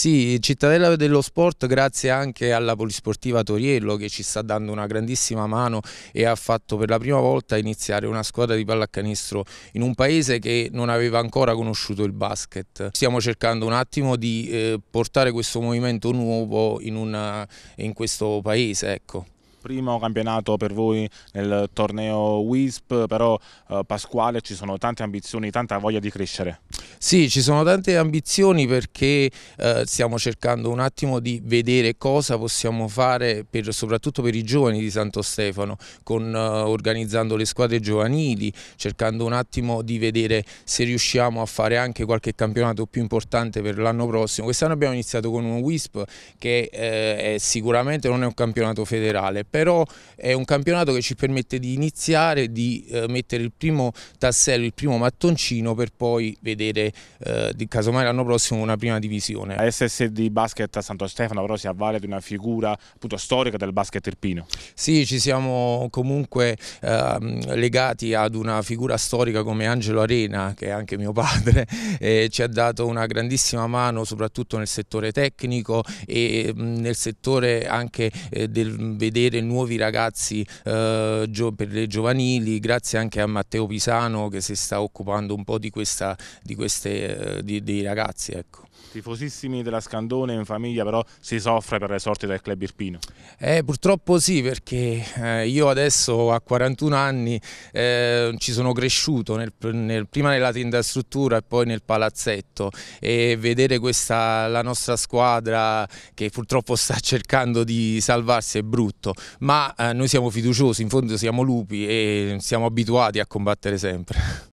Sì, Cittadella dello Sport grazie anche alla Polisportiva Toriello che ci sta dando una grandissima mano e ha fatto per la prima volta iniziare una squadra di pallacanestro in un paese che non aveva ancora conosciuto il basket. Stiamo cercando un attimo di eh, portare questo movimento nuovo in, una, eh, in questo paese. Ecco primo campionato per voi nel torneo WISP, però eh, Pasquale ci sono tante ambizioni, tanta voglia di crescere. Sì, ci sono tante ambizioni perché eh, stiamo cercando un attimo di vedere cosa possiamo fare per, soprattutto per i giovani di Santo Stefano, con, eh, organizzando le squadre giovanili, cercando un attimo di vedere se riusciamo a fare anche qualche campionato più importante per l'anno prossimo. Quest'anno abbiamo iniziato con un WISP che eh, è, sicuramente non è un campionato federale, però è un campionato che ci permette di iniziare, di eh, mettere il primo tassello, il primo mattoncino per poi vedere vedere eh, casomai l'anno prossimo una prima divisione. La SSD Basket a Santo Stefano però si avvale di una figura appunto storica del basket irpino. Sì, ci siamo comunque eh, legati ad una figura storica come Angelo Arena, che è anche mio padre, e ci ha dato una grandissima mano soprattutto nel settore tecnico e mh, mm, nel settore anche eh, del vedere nuovi ragazzi eh, per le giovanili, grazie anche a Matteo Pisano che si sta occupando un po' di questa, di questa queste, eh, di, dei ragazzi. Ecco. Tifosissimi della Scandone in famiglia però si soffre per le sorti del club irpino? Eh, purtroppo sì perché eh, io adesso a 41 anni eh, ci sono cresciuto nel, nel, prima nella tenda struttura e poi nel palazzetto e vedere questa, la nostra squadra che purtroppo sta cercando di salvarsi è brutto ma eh, noi siamo fiduciosi, in fondo siamo lupi e siamo abituati a combattere sempre.